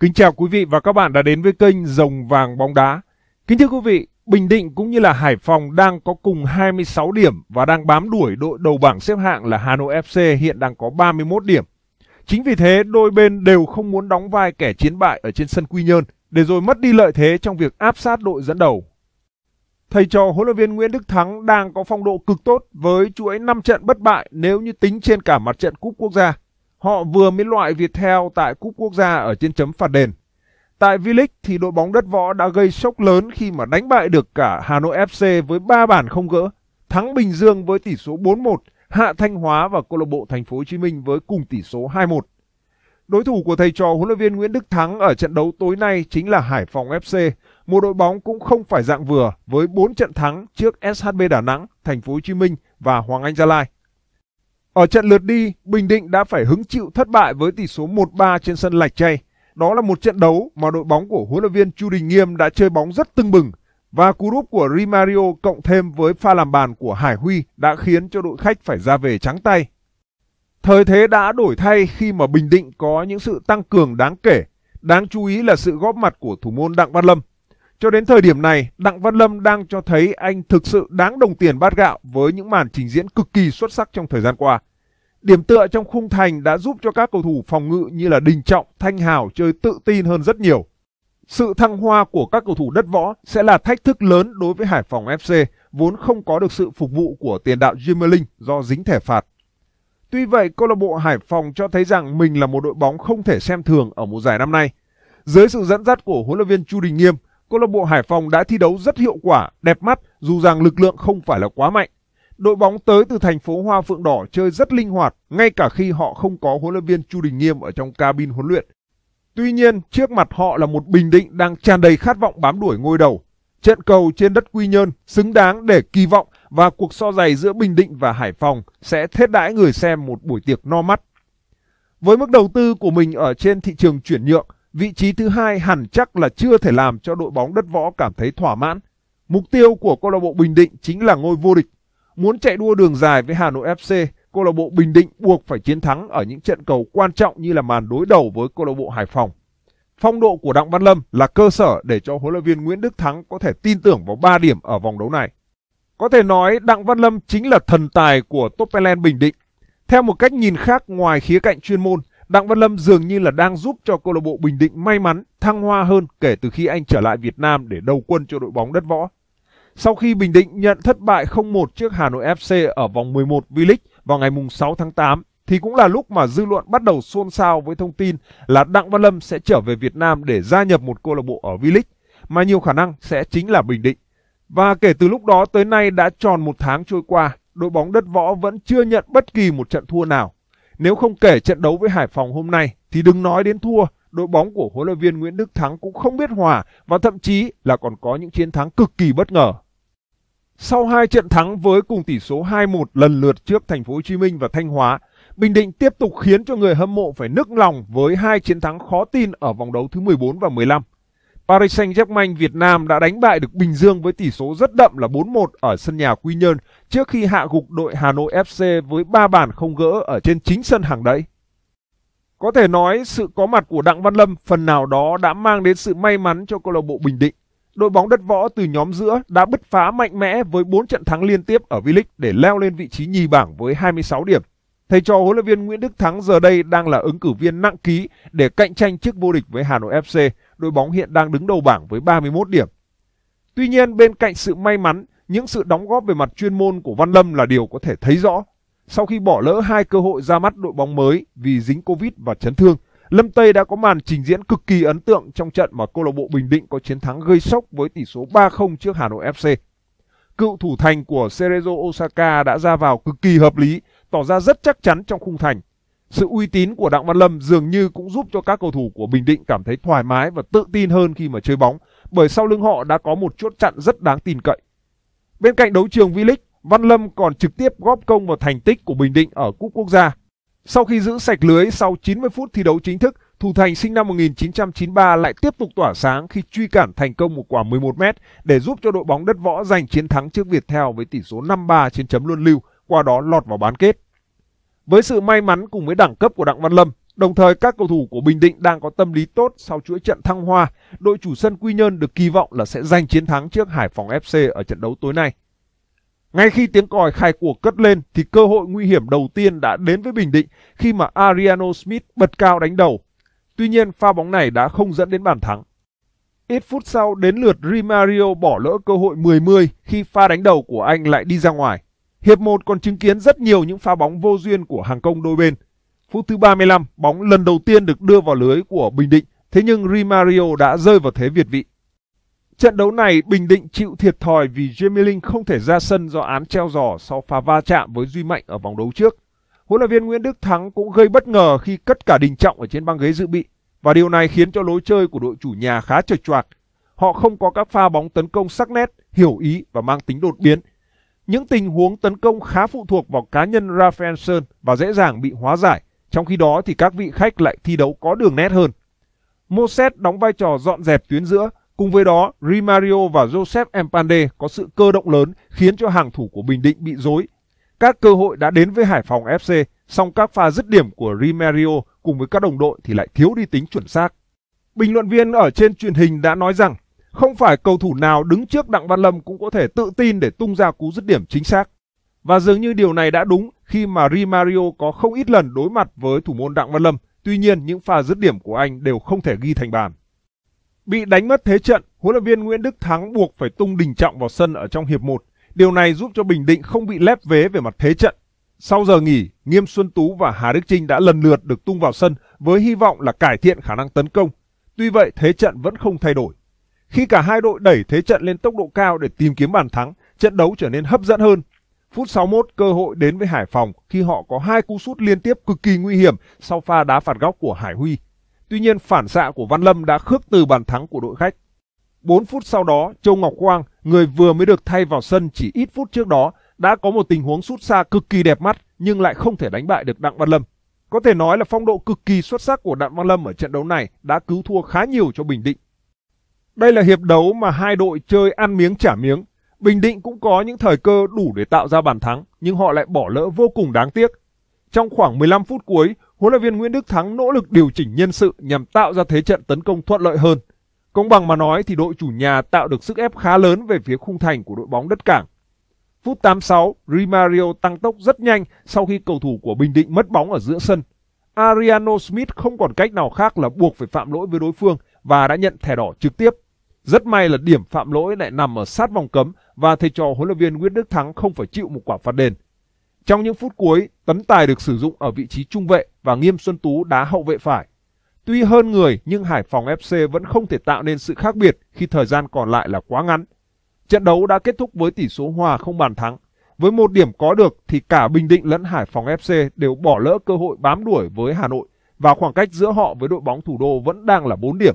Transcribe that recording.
Kính chào quý vị và các bạn đã đến với kênh Rồng Vàng Bóng Đá. Kính thưa quý vị, Bình Định cũng như là Hải Phòng đang có cùng 26 điểm và đang bám đuổi đội đầu bảng xếp hạng là Hà Nội FC hiện đang có 31 điểm. Chính vì thế, đôi bên đều không muốn đóng vai kẻ chiến bại ở trên sân Quy Nhơn để rồi mất đi lợi thế trong việc áp sát đội dẫn đầu. Thầy trò huấn luyện viên Nguyễn Đức Thắng đang có phong độ cực tốt với chuỗi 5 trận bất bại nếu như tính trên cả mặt trận cúp quốc gia. Họ vừa mới loại Viettel tại cúp quốc gia ở trên chấm phạt đền. Tại V-League thì đội bóng đất võ đã gây sốc lớn khi mà đánh bại được cả Hà Nội FC với 3 bàn không gỡ, thắng Bình Dương với tỷ số 4-1, hạ Thanh Hóa và câu lạc bộ Thành phố Hồ Chí Minh với cùng tỷ số 2-1. Đối thủ của thầy trò huấn luyện viên Nguyễn Đức Thắng ở trận đấu tối nay chính là Hải Phòng FC, một đội bóng cũng không phải dạng vừa với 4 trận thắng trước SHB Đà Nẵng, Thành phố Hồ Chí Minh và Hoàng Anh Gia Lai. Ở trận lượt đi, Bình Định đã phải hứng chịu thất bại với tỷ số 1-3 trên sân Lạch Chay. Đó là một trận đấu mà đội bóng của huấn luyện viên Chu Đình Nghiêm đã chơi bóng rất tưng bừng và cú đúp của Rimario cộng thêm với pha làm bàn của Hải Huy đã khiến cho đội khách phải ra về trắng tay. Thời thế đã đổi thay khi mà Bình Định có những sự tăng cường đáng kể. Đáng chú ý là sự góp mặt của thủ môn Đặng Văn Lâm cho đến thời điểm này, Đặng Văn Lâm đang cho thấy anh thực sự đáng đồng tiền bát gạo với những màn trình diễn cực kỳ xuất sắc trong thời gian qua. Điểm tựa trong khung thành đã giúp cho các cầu thủ phòng ngự như là Đình Trọng, Thanh Hào chơi tự tin hơn rất nhiều. Sự thăng hoa của các cầu thủ đất võ sẽ là thách thức lớn đối với Hải Phòng FC, vốn không có được sự phục vụ của tiền đạo Jimmy Linh do dính thẻ phạt. Tuy vậy, câu lạc bộ Hải Phòng cho thấy rằng mình là một đội bóng không thể xem thường ở mùa giải năm nay. Dưới sự dẫn dắt của huấn luyện viên Chu Đình Nghiêm, câu lạc bộ Hải Phòng đã thi đấu rất hiệu quả, đẹp mắt dù rằng lực lượng không phải là quá mạnh. Đội bóng tới từ thành phố Hoa Phượng Đỏ chơi rất linh hoạt, ngay cả khi họ không có huấn luyện viên Chu Đình Nghiêm ở trong cabin huấn luyện. Tuy nhiên, trước mặt họ là một Bình Định đang tràn đầy khát vọng bám đuổi ngôi đầu. Trận cầu trên đất Quy Nhơn xứng đáng để kỳ vọng và cuộc so giày giữa Bình Định và Hải Phòng sẽ thết đãi người xem một buổi tiệc no mắt. Với mức đầu tư của mình ở trên thị trường chuyển nhượng, Vị trí thứ hai hẳn chắc là chưa thể làm cho đội bóng đất võ cảm thấy thỏa mãn. Mục tiêu của câu lạc bộ Bình Định chính là ngôi vô địch. Muốn chạy đua đường dài với Hà Nội FC, câu lạc bộ Bình Định buộc phải chiến thắng ở những trận cầu quan trọng như là màn đối đầu với câu lạc bộ Hải Phòng. Phong độ của Đặng Văn Lâm là cơ sở để cho huấn luyện viên Nguyễn Đức Thắng có thể tin tưởng vào 3 điểm ở vòng đấu này. Có thể nói Đặng Văn Lâm chính là thần tài của Topelen Bình Định. Theo một cách nhìn khác ngoài khía cạnh chuyên môn, Đặng Văn Lâm dường như là đang giúp cho câu lạc bộ Bình Định may mắn thăng hoa hơn kể từ khi anh trở lại Việt Nam để đầu quân cho đội bóng đất võ. Sau khi Bình Định nhận thất bại 0-1 trước Hà Nội FC ở vòng 11 V-League vào ngày 6 tháng 8 thì cũng là lúc mà dư luận bắt đầu xôn xao với thông tin là Đặng Văn Lâm sẽ trở về Việt Nam để gia nhập một câu lạc bộ ở V-League mà nhiều khả năng sẽ chính là Bình Định. Và kể từ lúc đó tới nay đã tròn một tháng trôi qua, đội bóng đất võ vẫn chưa nhận bất kỳ một trận thua nào nếu không kể trận đấu với Hải Phòng hôm nay thì đừng nói đến thua, đội bóng của huấn luyện viên Nguyễn Đức Thắng cũng không biết hòa và thậm chí là còn có những chiến thắng cực kỳ bất ngờ. Sau hai trận thắng với cùng tỷ số 2-1 lần lượt trước Thành phố Hồ Chí Minh và Thanh Hóa, Bình Định tiếp tục khiến cho người hâm mộ phải nức lòng với hai chiến thắng khó tin ở vòng đấu thứ 14 và 15. Paris Saint-Germain Việt Nam đã đánh bại được Bình Dương với tỷ số rất đậm là 4-1 ở sân nhà Quy Nhơn trước khi hạ gục đội Hà Nội FC với 3 bàn không gỡ ở trên chính sân hàng đấy. Có thể nói sự có mặt của Đặng Văn Lâm phần nào đó đã mang đến sự may mắn cho câu lạc bộ Bình Định. Đội bóng đất võ từ nhóm giữa đã bứt phá mạnh mẽ với 4 trận thắng liên tiếp ở V-League để leo lên vị trí nhì bảng với 26 điểm. Thầy trò huấn luyện viên Nguyễn Đức Thắng giờ đây đang là ứng cử viên nặng ký để cạnh tranh chức vô địch với Hà Nội FC đội bóng hiện đang đứng đầu bảng với 31 điểm. Tuy nhiên bên cạnh sự may mắn, những sự đóng góp về mặt chuyên môn của Văn Lâm là điều có thể thấy rõ. Sau khi bỏ lỡ hai cơ hội ra mắt đội bóng mới vì dính Covid và chấn thương, Lâm Tây đã có màn trình diễn cực kỳ ấn tượng trong trận mà câu lạc bộ Bình Định có chiến thắng gây sốc với tỷ số 3-0 trước Hà Nội FC. Cựu thủ thành của Cerezo Osaka đã ra vào cực kỳ hợp lý, tỏ ra rất chắc chắn trong khung thành sự uy tín của Đặng Văn Lâm dường như cũng giúp cho các cầu thủ của Bình Định cảm thấy thoải mái và tự tin hơn khi mà chơi bóng, bởi sau lưng họ đã có một chốt chặn rất đáng tin cậy. Bên cạnh đấu trường V-League, Văn Lâm còn trực tiếp góp công vào thành tích của Bình Định ở Cúp Quốc gia. Sau khi giữ sạch lưới sau 90 phút thi đấu chính thức, thủ thành sinh năm 1993 lại tiếp tục tỏa sáng khi truy cản thành công một quả 11m để giúp cho đội bóng đất võ giành chiến thắng trước Việt Theo với tỷ số 5-3 trên chấm luân lưu, qua đó lọt vào bán kết. Với sự may mắn cùng với đẳng cấp của Đặng Văn Lâm, đồng thời các cầu thủ của Bình Định đang có tâm lý tốt sau chuỗi trận thăng hoa, đội chủ sân Quy Nhơn được kỳ vọng là sẽ giành chiến thắng trước Hải Phòng FC ở trận đấu tối nay. Ngay khi tiếng còi khai cuộc cất lên thì cơ hội nguy hiểm đầu tiên đã đến với Bình Định khi mà Ariano Smith bật cao đánh đầu. Tuy nhiên pha bóng này đã không dẫn đến bàn thắng. Ít phút sau đến lượt Rimario bỏ lỡ cơ hội 10-10 khi pha đánh đầu của anh lại đi ra ngoài. Hiệp 1 còn chứng kiến rất nhiều những pha bóng vô duyên của hàng công đôi bên. Phút thứ 35, bóng lần đầu tiên được đưa vào lưới của Bình Định, thế nhưng Rimario đã rơi vào thế việt vị. Trận đấu này Bình Định chịu thiệt thòi vì Jemeling không thể ra sân do án treo giò sau pha va chạm với Duy Mạnh ở vòng đấu trước. Huấn luyện viên Nguyễn Đức Thắng cũng gây bất ngờ khi cất cả Đình Trọng ở trên băng ghế dự bị và điều này khiến cho lối chơi của đội chủ nhà khá chật choạc. Họ không có các pha bóng tấn công sắc nét, hiểu ý và mang tính đột biến những tình huống tấn công khá phụ thuộc vào cá nhân Rafael Sơn và dễ dàng bị hóa giải, trong khi đó thì các vị khách lại thi đấu có đường nét hơn. Moses đóng vai trò dọn dẹp tuyến giữa, cùng với đó Rimario và Joseph Empande có sự cơ động lớn khiến cho hàng thủ của Bình Định bị rối. Các cơ hội đã đến với Hải Phòng FC, song các pha dứt điểm của Rimario cùng với các đồng đội thì lại thiếu đi tính chuẩn xác. Bình luận viên ở trên truyền hình đã nói rằng không phải cầu thủ nào đứng trước Đặng Văn Lâm cũng có thể tự tin để tung ra cú dứt điểm chính xác. Và dường như điều này đã đúng khi mà Mario có không ít lần đối mặt với thủ môn Đặng Văn Lâm, tuy nhiên những pha dứt điểm của anh đều không thể ghi thành bàn. Bị đánh mất thế trận, huấn luyện viên Nguyễn Đức Thắng buộc phải tung Đình Trọng vào sân ở trong hiệp 1. Điều này giúp cho Bình Định không bị lép vế về mặt thế trận. Sau giờ nghỉ, Nghiêm Xuân Tú và Hà Đức Trinh đã lần lượt được tung vào sân với hy vọng là cải thiện khả năng tấn công. Tuy vậy, thế trận vẫn không thay đổi. Khi cả hai đội đẩy thế trận lên tốc độ cao để tìm kiếm bàn thắng, trận đấu trở nên hấp dẫn hơn. Phút 61 cơ hội đến với Hải Phòng khi họ có hai cú sút liên tiếp cực kỳ nguy hiểm sau pha đá phạt góc của Hải Huy. Tuy nhiên phản xạ của Văn Lâm đã khước từ bàn thắng của đội khách. 4 phút sau đó, Châu Ngọc Quang, người vừa mới được thay vào sân chỉ ít phút trước đó, đã có một tình huống sút xa cực kỳ đẹp mắt nhưng lại không thể đánh bại được Đặng Văn Lâm. Có thể nói là phong độ cực kỳ xuất sắc của Đặng Văn Lâm ở trận đấu này đã cứu thua khá nhiều cho Bình Định. Đây là hiệp đấu mà hai đội chơi ăn miếng trả miếng. Bình Định cũng có những thời cơ đủ để tạo ra bàn thắng, nhưng họ lại bỏ lỡ vô cùng đáng tiếc. Trong khoảng 15 phút cuối, huấn luyện viên Nguyễn Đức Thắng nỗ lực điều chỉnh nhân sự nhằm tạo ra thế trận tấn công thuận lợi hơn. Công bằng mà nói thì đội chủ nhà tạo được sức ép khá lớn về phía khung thành của đội bóng đất cảng. Phút 86, Rimario tăng tốc rất nhanh sau khi cầu thủ của Bình Định mất bóng ở giữa sân. Ariano Smith không còn cách nào khác là buộc phải phạm lỗi với đối phương và đã nhận thẻ đỏ trực tiếp. Rất may là điểm phạm lỗi lại nằm ở sát vòng cấm và thầy trò huấn luyện viên Nguyễn Đức Thắng không phải chịu một quả phạt đền. Trong những phút cuối, Tấn Tài được sử dụng ở vị trí trung vệ và Nghiêm Xuân Tú đá hậu vệ phải. Tuy hơn người nhưng Hải Phòng FC vẫn không thể tạo nên sự khác biệt khi thời gian còn lại là quá ngắn. Trận đấu đã kết thúc với tỷ số hòa không bàn thắng. Với một điểm có được thì cả Bình Định lẫn Hải Phòng FC đều bỏ lỡ cơ hội bám đuổi với Hà Nội và khoảng cách giữa họ với đội bóng thủ đô vẫn đang là 4 điểm.